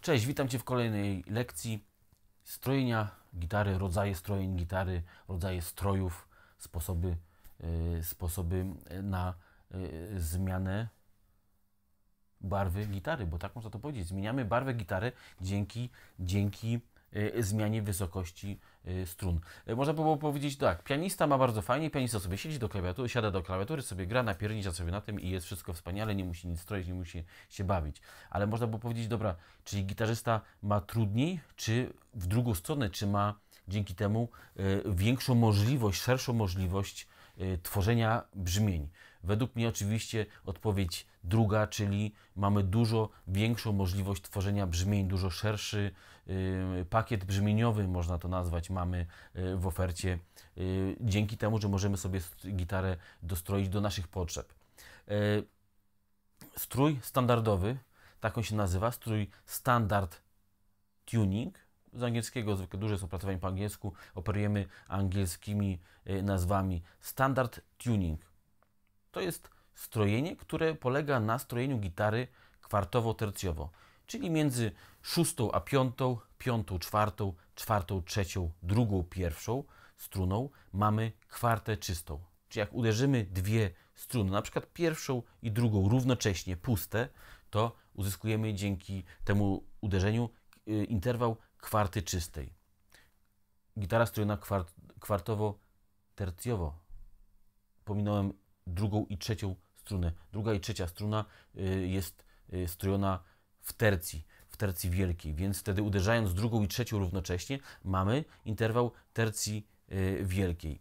Cześć, witam Cię w kolejnej lekcji strojenia gitary, rodzaje strojeń gitary, rodzaje strojów, sposoby, y, sposoby na y, zmianę barwy gitary, bo tak można to powiedzieć. Zmieniamy barwę gitary dzięki, dzięki y, zmianie wysokości Y, strun. Y, można by było powiedzieć tak, pianista ma bardzo fajnie, pianista sobie siedzi do klawiatury, siada do klawiatury, sobie gra, napiernicza sobie na tym i jest wszystko wspaniale, nie musi nic stroić, nie musi się bawić. Ale można by powiedzieć, dobra, czyli gitarzysta ma trudniej, czy w drugą stronę, czy ma dzięki temu y, większą możliwość, szerszą możliwość tworzenia brzmień. Według mnie oczywiście odpowiedź druga, czyli mamy dużo większą możliwość tworzenia brzmień, dużo szerszy y, pakiet brzmieniowy, można to nazwać, mamy y, w ofercie, y, dzięki temu, że możemy sobie gitarę dostroić do naszych potrzeb. Strój standardowy, tak on się nazywa, strój standard tuning, z angielskiego, zwykle duże są opracowania po angielsku, operujemy angielskimi nazwami. Standard tuning to jest strojenie, które polega na strojeniu gitary kwartowo-tercjowo, czyli między szóstą a piątą, piątą, czwartą, czwartą, trzecią, drugą, pierwszą struną mamy kwartę czystą. Czyli jak uderzymy dwie struny, na przykład pierwszą i drugą równocześnie puste, to uzyskujemy dzięki temu uderzeniu y, interwał kwarty czystej. Gitara strojona kwart, kwartowo-tercjowo. Pominąłem drugą i trzecią strunę. Druga i trzecia struna y, jest y, strojona w tercji, w tercji wielkiej, więc wtedy uderzając drugą i trzecią równocześnie mamy interwał tercji y, wielkiej.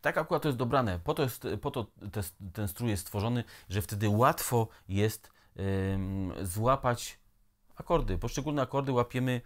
Tak akurat to jest dobrane, po to, jest, po to te, ten strój jest stworzony, że wtedy łatwo jest złapać akordy. Poszczególne akordy łapiemy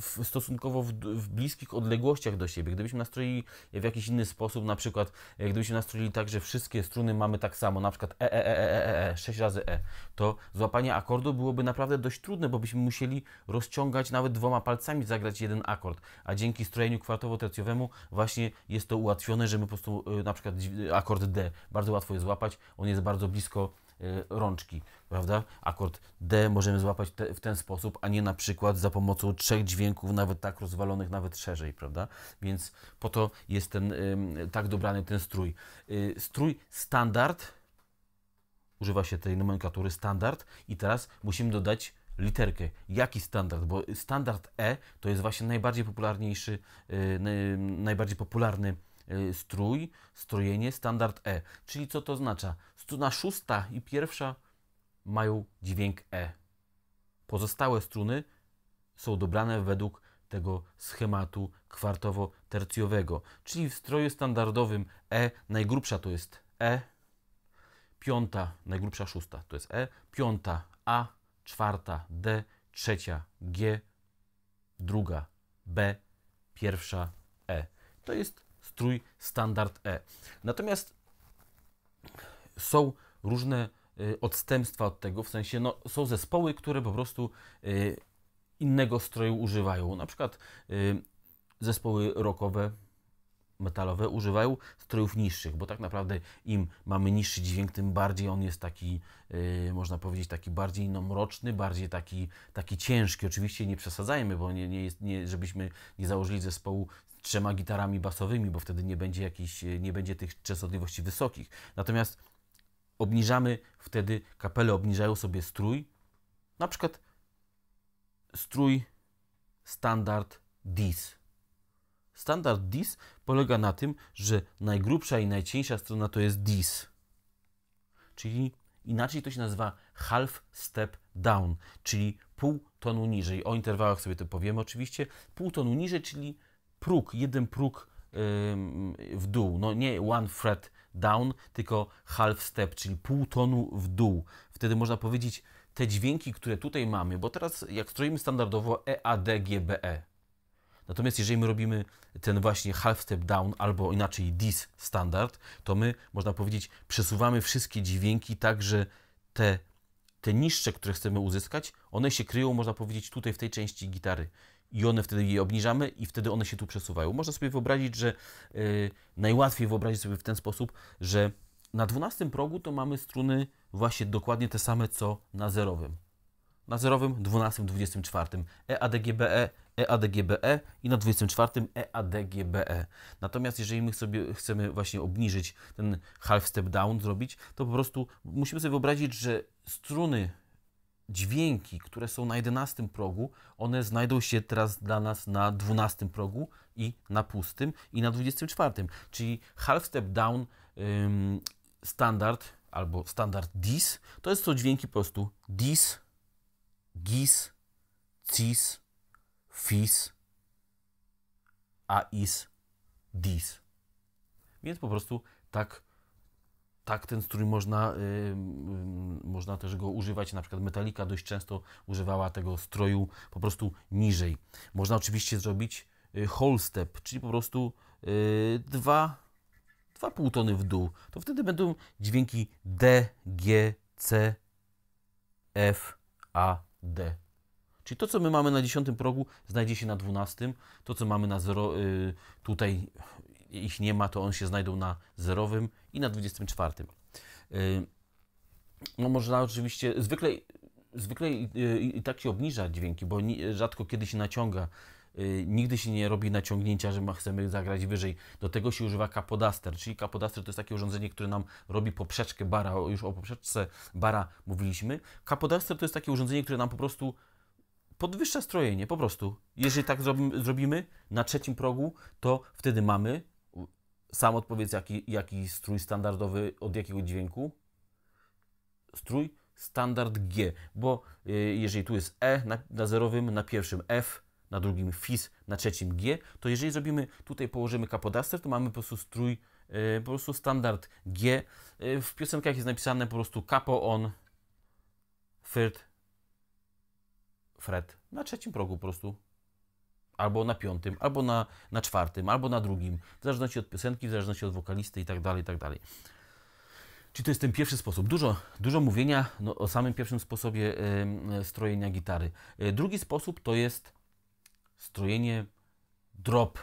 w, stosunkowo w, w, bliskich odległościach do siebie. Gdybyśmy nastroili w jakiś inny sposób, na przykład e, gdybyśmy nastroili tak, że wszystkie struny mamy tak samo, na przykład e, e, e, e, e, e 6 razy e, to złapanie akordu byłoby naprawdę dość trudne, bo byśmy musieli rozciągać nawet dwoma palcami, zagrać jeden akord. A dzięki strojeniu kwartowo tercjowemu właśnie jest to ułatwione, że my po prostu e, na przykład akord D bardzo łatwo jest złapać, on jest bardzo blisko E, rączki, prawda? Akord D możemy złapać te, w ten sposób, a nie na przykład za pomocą trzech dźwięków, nawet tak rozwalonych, nawet szerzej, prawda? Więc po to jest ten, tak dobrany ten strój. E, strój standard, używa się tej nomenklatury standard i teraz musimy dodać literkę. Jaki standard? Bo standard E to jest właśnie najbardziej popularniejszy, e, najbardziej popularny strój, strojenie, standard E. Czyli co to oznacza? Struna szósta i pierwsza mają dźwięk E. Pozostałe struny są dobrane według tego schematu kwartowo-tercjowego, czyli w stroju standardowym E najgrubsza to jest E, piąta, najgrubsza szósta to jest E, piąta A, czwarta D, trzecia G, druga B, pierwsza E. To jest strój standard E. Natomiast są różne y, odstępstwa od tego, w sensie no, są zespoły, które po prostu y, innego stroju używają. Na przykład y, zespoły rockowe, metalowe używają strojów niższych, bo tak naprawdę im mamy niższy dźwięk, tym bardziej on jest taki, można powiedzieć, taki bardziej no, mroczny, bardziej taki, taki ciężki. Oczywiście nie przesadzajmy, bo nie, nie jest, nie, żebyśmy nie założyli zespołu trzema gitarami basowymi, bo wtedy nie będzie, jakiś, nie będzie tych częstotliwości wysokich. Natomiast obniżamy wtedy, kapele obniżają sobie strój, na przykład strój standard DIS. Standard DIS polega na tym, że najgrubsza i najcieńsza strona to jest DIS. Czyli inaczej to się nazywa half step down, czyli pół tonu niżej. O interwałach sobie to powiemy oczywiście. Pół tonu niżej, czyli próg, jeden próg w dół. No nie one fret down, tylko half step, czyli pół tonu w dół. Wtedy można powiedzieć, te dźwięki, które tutaj mamy, bo teraz jak stroimy standardowo E, A, D, G, B, E. Natomiast jeżeli my robimy ten właśnie half step down albo inaczej dis standard, to my można powiedzieć przesuwamy wszystkie dźwięki tak, że te, te niższe, które chcemy uzyskać, one się kryją, można powiedzieć, tutaj w tej części gitary i one wtedy je obniżamy i wtedy one się tu przesuwają. Można sobie wyobrazić, że y, najłatwiej wyobrazić sobie w ten sposób, że na 12 progu to mamy struny właśnie dokładnie te same co na zerowym. Na zerowym 12, 24 EADGBE, EADGBE i na 24 EADGBE. Natomiast jeżeli my sobie chcemy właśnie obniżyć ten half step down zrobić, to po prostu musimy sobie wyobrazić, że struny dźwięki, które są na 11 progu, one znajdą się teraz dla nas na 12 progu i na pustym i na 24. Czyli half step down ym, standard albo standard dis to jest to dźwięki po prostu dis, gis, cis, fis, a is, dis. Więc po prostu tak tak ten strój można, y, y, y, można też go używać, na przykład Metallica dość często używała tego stroju po prostu niżej. Można oczywiście zrobić y, whole step, czyli po prostu y, dwa, dwa półtony w dół. To wtedy będą dźwięki D, G, C, F, A, D. Czyli to, co my mamy na 10 progu, znajdzie się na 12. To, co mamy na 0, tutaj ich nie ma, to one się znajdą na zerowym i na 24. No można oczywiście, zwykle, zwykle i, tak się obniża dźwięki, bo rzadko kiedy się naciąga. Y, nigdy się nie robi naciągnięcia, że chcemy zagrać wyżej. Do tego się używa kapodaster, czyli kapodaster to jest takie urządzenie, które nam robi poprzeczkę bara, już o poprzeczce bara mówiliśmy. Kapodaster to jest takie urządzenie, które nam po prostu podwyższa strojenie, po prostu. Jeżeli tak zrobimy na trzecim progu, to wtedy mamy sam odpowiedz, jaki, jaki strój standardowy, od jakiego dźwięku? Strój standard G, bo y, jeżeli tu jest E na, na zerowym, na pierwszym F, na drugim FIS, na trzecim G, to jeżeli zrobimy, tutaj położymy kapodaster, to mamy po prostu strój, y, po prostu standard G. Y, w piosenkach jest napisane po prostu capo on third fret, na trzecim progu po prostu albo na piątym, albo na, na czwartym, albo na drugim, w zależności od piosenki, w zależności od wokalisty i tak dalej, i tak dalej. Czyli to jest ten pierwszy sposób. Dużo, dużo mówienia no, o samym pierwszym sposobie y, strojenia gitary. Y, drugi sposób to jest strojenie drop.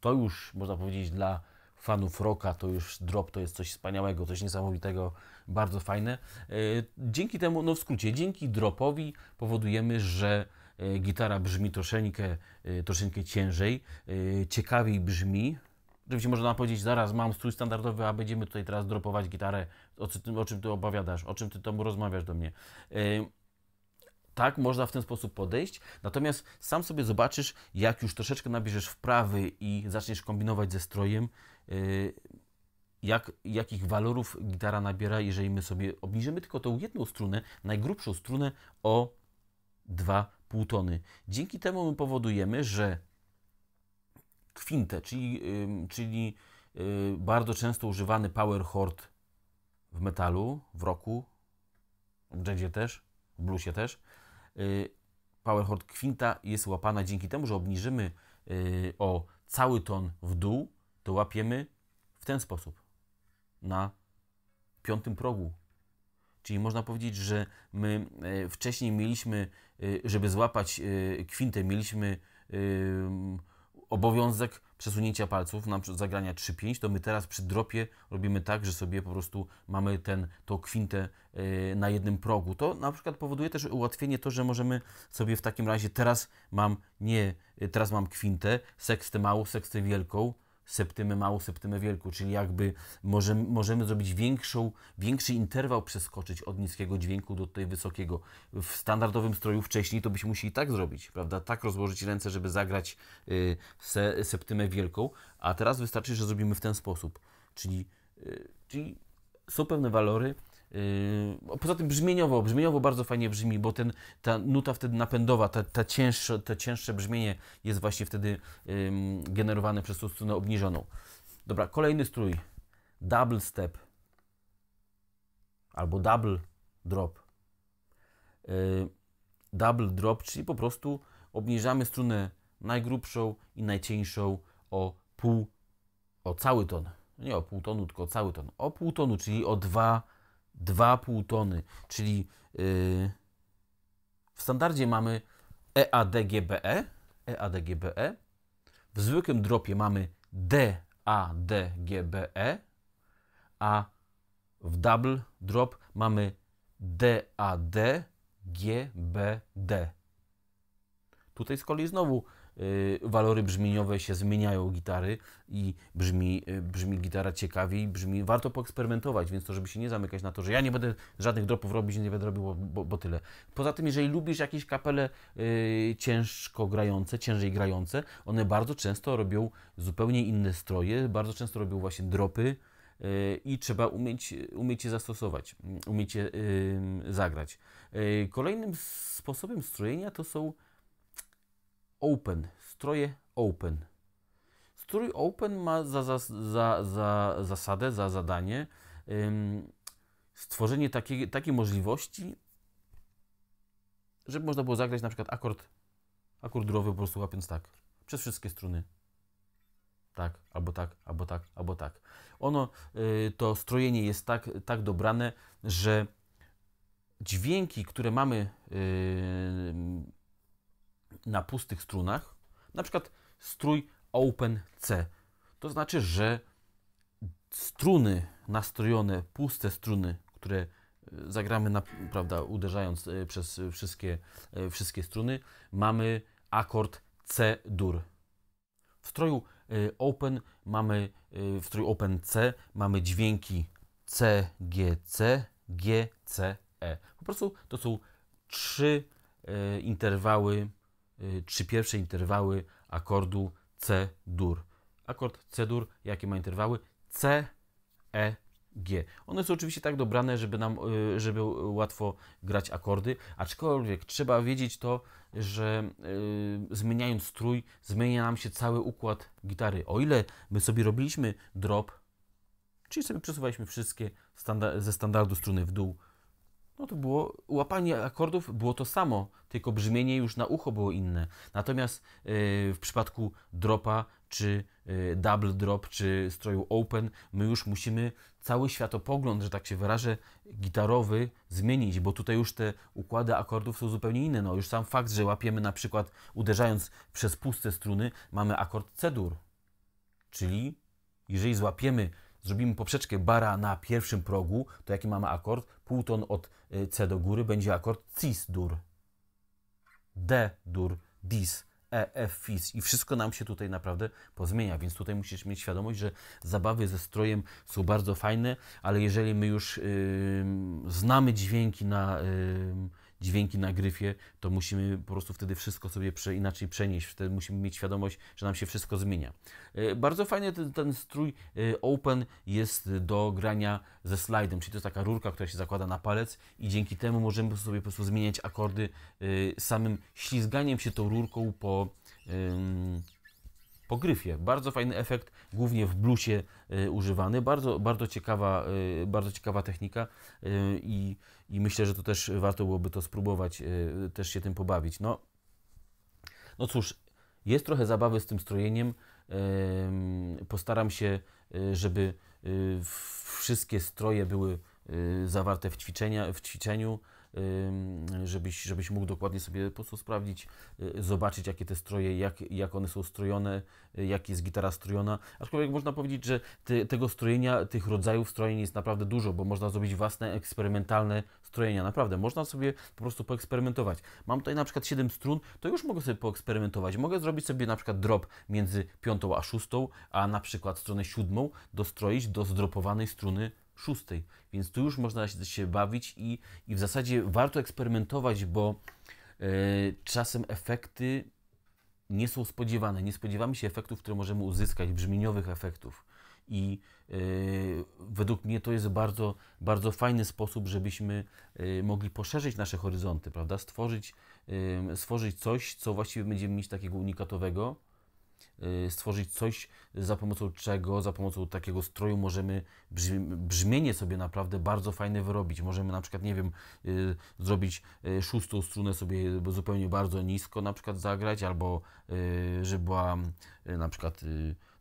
To już można powiedzieć dla fanów rocka, to już drop to jest coś wspaniałego, coś niesamowitego, bardzo fajne. E, dzięki temu, no w skrócie, dzięki dropowi powodujemy, że E, gitara brzmi troszeczkę, e, troszeczkę ciężej, e, ciekawiej brzmi. Oczywiście można powiedzieć, zaraz mam strój standardowy, a będziemy tutaj teraz dropować gitarę. O, o czym ty opowiadasz? O czym ty tomu rozmawiasz do mnie? Tak, można w ten sposób podejść, natomiast sam sobie zobaczysz, jak już troszeczkę nabierzesz wprawy i zaczniesz kombinować ze strojem, jak, jakich walorów gitara nabiera, jeżeli my sobie obniżymy tylko tą jedną strunę, najgrubszą strunę o 2,5 tony. Dzięki temu my powodujemy, że kwintę, czyli, czyli y, bardzo często używany power chord w metalu, w roku, w jazzie też, w bluesie też, y, power chord kwinta jest łapana dzięki temu, że obniżymy y, o cały ton w dół, to łapiemy w ten sposób, na piątym progu Czyli można powiedzieć, że my e, wcześniej mieliśmy, e, żeby złapać e, kwintę, mieliśmy obowiązek przesunięcia palców, na przykład zagrania 3-5, to my teraz przy dropie robimy tak, że sobie po prostu mamy ten, tą kwintę na jednym progu. To na przykład powoduje też ułatwienie to, że możemy sobie w takim razie teraz mam nie, teraz mam kwintę, sekstę małą, sekstę wielką, septymę małą, septymę wielką, czyli jakby możemy, możemy zrobić większą, większy interwał przeskoczyć od niskiego dźwięku do tej wysokiego. W standardowym stroju wcześniej to byśmy musieli tak zrobić, prawda? Tak rozłożyć ręce, żeby zagrać y, se, septymę wielką, a teraz wystarczy, że zrobimy w ten sposób. Czyli, y, czyli są pewne walory, Yy, poza tym brzmieniowo, brzmieniowo bardzo fajnie brzmi, bo ten, ta nuta wtedy napędowa, ta, ta cięższe, to cięższe brzmienie jest właśnie wtedy generowane przez tą strunę obniżoną. Dobra, kolejny strój. Double step albo double drop. Yy, double drop, czyli po prostu obniżamy strunę najgrubszą i najcieńszą o pół, o cały ton. Nie o pół tonu, tylko o cały ton. O pół tonu, czyli o dwa 2,5 tony, czyli yy, w standardzie mamy EADGBE, EADGBE, w zwykłym dropie mamy DADGBE, a w double drop mamy DADGBD. Tutaj z kolei znowu Y, walory brzmieniowe się zmieniają gitary i brzmi, y, brzmi gitara ciekawiej, brzmi, warto poeksperymentować, więc to, żeby się nie zamykać na to, że ja nie będę żadnych dropów robić, nie będę robił, bo, bo tyle. Poza tym, jeżeli lubisz jakieś kapele y, ciężko grające, ciężej grające, one bardzo często robią zupełnie inne stroje, bardzo często robią właśnie dropy, i trzeba umieć, umieć je zastosować, umieć je zagrać. kolejnym sposobem strojenia to są Open. Stroje Open. Strój Open ma za, za, za, za zasadę, za zadanie ym, stworzenie takiej, takiej możliwości, żeby można było zagrać na przykład akord, akord durowy po prostu łapiąc tak, przez wszystkie struny. Tak, albo tak, albo tak, albo tak. Ono, yy, to strojenie jest tak, tak dobrane, że dźwięki, które mamy y, na pustych strunach, na przykład strój Open C. To znaczy, że struny nastrojone, puste struny, które e, zagramy, na, prawda, uderzając e, przez wszystkie, e, wszystkie struny, mamy akord C-dur. W stroju Open mamy, w stroju Open C mamy dźwięki C, G, C, G, C, E. Po prostu to są trzy interwały Y, trzy pierwsze interwały akordu C-dur. Akord C-dur, jakie ma interwały? C, E, G. One są oczywiście tak dobrane, żeby nam, y, żeby łatwo grać akordy, aczkolwiek trzeba wiedzieć to, że y, zmieniając strój, zmienia nam się cały układ gitary. O ile my sobie robiliśmy drop, czyli sobie przesuwaliśmy wszystkie standa ze standardu struny w dół, no to było łapanie akordów, było to samo, tylko brzmienie już na ucho było inne. Natomiast y, w przypadku dropa, czy y, double drop, czy stroju open, my już musimy cały światopogląd, że tak się wyrażę, gitarowy zmienić, bo tutaj już te układy akordów są zupełnie inne. No już sam fakt, że łapiemy na przykład uderzając przez puste struny, mamy akord C-dur. Czyli jeżeli złapiemy zrobimy poprzeczkę bara na pierwszym progu, to jaki mamy akord? Półton od y, C do góry będzie akord cis-dur, D-dur, dis, E, F, fis i wszystko nam się tutaj naprawdę pozmienia, więc tutaj musisz mieć świadomość, że zabawy ze strojem są bardzo fajne, ale jeżeli my już yy, znamy dźwięki na... Yy, dźwięki na gryfie, to musimy po prostu wtedy wszystko sobie prze, inaczej przenieść. Wtedy musimy mieć świadomość, że nam się wszystko zmienia. E, bardzo fajny ten, ten strój e, Open jest do grania ze slajdem, czyli to jest taka rurka, która się zakłada na palec i dzięki temu możemy sobie po prostu zmieniać akordy e, samym ślizganiem się tą rurką po po gryfie. Bardzo fajny efekt, głównie w bluesie y, używany. Bardzo, bardzo, ciekawa, y, bardzo ciekawa technika y, i, i myślę, że to też warto byłoby to spróbować, y, też się tym pobawić. No, no cóż, jest trochę zabawy z tym strojeniem. Postaram się, y, żeby wszystkie stroje były zawarte w, ćwiczenia, w ćwiczeniu żebyś, żebyś mógł dokładnie sobie po prostu sprawdzić, y, zobaczyć jakie te stroje, jak, jak one są strojone, y, jak jest gitara strojona. Aczkolwiek można powiedzieć, że te, tego strojenia, tych rodzajów strojeń jest naprawdę dużo, bo można zrobić własne eksperymentalne strojenia. Naprawdę, można sobie po prostu poeksperymentować. Mam tutaj na przykład 7 strun, to już mogę sobie poeksperymentować. Mogę zrobić sobie na przykład drop między piątą a szóstą, a na przykład stronę siódmą dostroić do zdropowanej struny szóstej, więc tu już można się bawić i, i w zasadzie warto eksperymentować, bo e, czasem efekty nie są spodziewane. Nie spodziewamy się efektów, które możemy uzyskać, brzmieniowych efektów. I e, według mnie to jest bardzo, bardzo fajny sposób, żebyśmy e, mogli poszerzyć nasze horyzonty, prawda? Stworzyć, stworzyć coś, co właściwie będziemy mieć takiego unikatowego Y, stworzyć coś, za pomocą czego, za pomocą takiego stroju możemy brzmienie sobie naprawdę bardzo fajne wyrobić. Możemy na przykład, nie wiem, y, zrobić y, szóstą strunę sobie zupełnie bardzo nisko na przykład zagrać, albo żeby była na przykład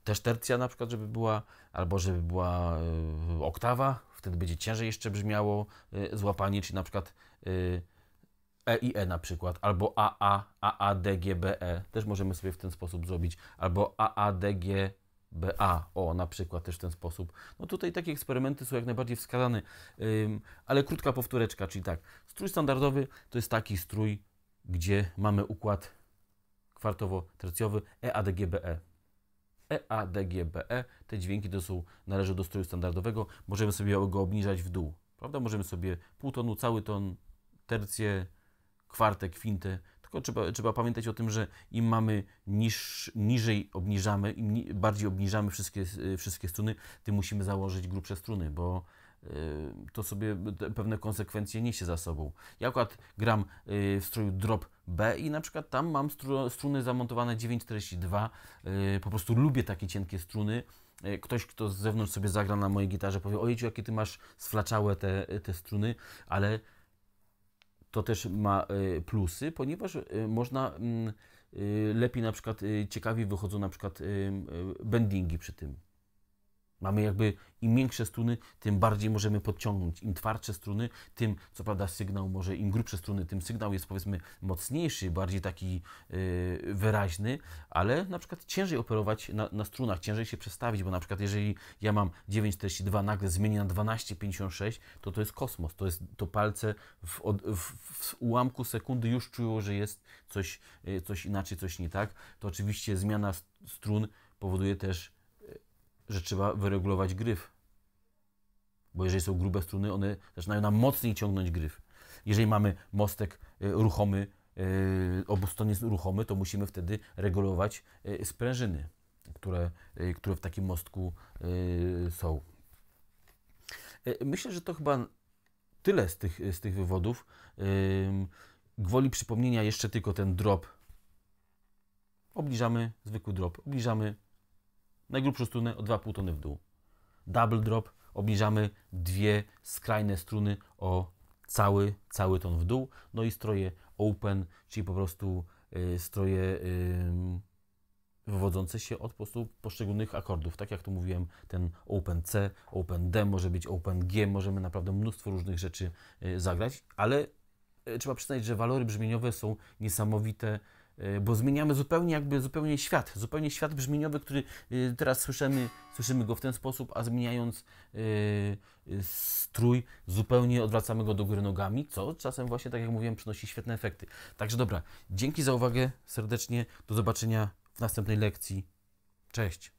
też tercja na przykład, żeby była, albo żeby była oktawa, wtedy będzie ciężej jeszcze brzmiało złapanie, czyli na przykład E i e, na przykład, albo AA, AADGBE, też możemy sobie w ten sposób zrobić, albo AADG o na przykład też w ten sposób. No tutaj takie eksperymenty są jak najbardziej wskazane, ale krótka powtóreczka, czyli tak, strój standardowy to jest taki strój, gdzie mamy układ kwartowo-tercjowy EADGBE. EADGBE, te dźwięki to są, należą do stroju standardowego, możemy sobie go obniżać w dół, prawda? Możemy sobie pół tonu, cały ton, tercję, kwartę, kwintę, tylko trzeba, trzeba pamiętać o tym, że im mamy niż, niżej obniżamy, im ni bardziej obniżamy wszystkie, wszystkie struny, tym musimy założyć grubsze struny, bo y, to sobie pewne konsekwencje niesie za sobą. Ja akurat gram y, w stroju drop B i na przykład tam mam stru struny zamontowane 9,42. Y, po prostu lubię takie cienkie struny y, ktoś, kto z zewnątrz sobie zagra na mojej gitarze, powie: Ojciec, jakie ty masz sflaczałe te, te struny, ale to też ma e, plusy, ponieważ e, można mm, e, lepiej na przykład, ciekawiej wychodzą na przykład bendingi przy tym. Mamy jakby im większe struny, tym bardziej możemy podciągnąć. Im twardsze struny, tym co prawda sygnał może, im grubsze struny, tym sygnał jest powiedzmy mocniejszy, bardziej taki yy, wyraźny, ale na przykład ciężej operować na, na, strunach, ciężej się przestawić, bo na przykład jeżeli ja mam 9,42 nagle zmienię na 12,56, to to jest kosmos, to jest to palce w, od, w, w ułamku sekundy już czują, że jest coś, yy, coś inaczej, coś nie tak. To oczywiście zmiana strun powoduje też że trzeba wyregulować gryf. Bo jeżeli są grube struny, one zaczynają nam mocniej ciągnąć gryf. Jeżeli mamy mostek e, ruchomy, e, obustronnie ruchomy, to musimy wtedy regulować e, sprężyny, które, które w takim mostku są. Myślę, że to chyba tyle z tych, z tych wywodów. Gwoli przypomnienia jeszcze tylko ten drop. Obliżamy, zwykły drop, obliżamy Najgrubszą strunę o 2,5 tony w dół. Double drop obniżamy dwie skrajne struny o cały, cały ton w dół. No i stroje open, czyli po prostu y, stroje yy, wywodzące się od po poszczególnych akordów. Tak jak tu mówiłem, ten Open C, Open D, może być Open G, możemy naprawdę mnóstwo różnych rzeczy y, zagrać, ale y, trzeba przyznać, że walory brzmieniowe są niesamowite E, bo zmieniamy zupełnie jakby zupełnie świat, zupełnie świat brzmieniowy, który e, teraz słyszymy, słyszymy go w ten sposób, a zmieniając e, strój zupełnie odwracamy go do góry nogami, co czasem właśnie, tak jak mówiłem, przynosi świetne efekty. Także dobra, dzięki za uwagę serdecznie, do zobaczenia w następnej lekcji. Cześć!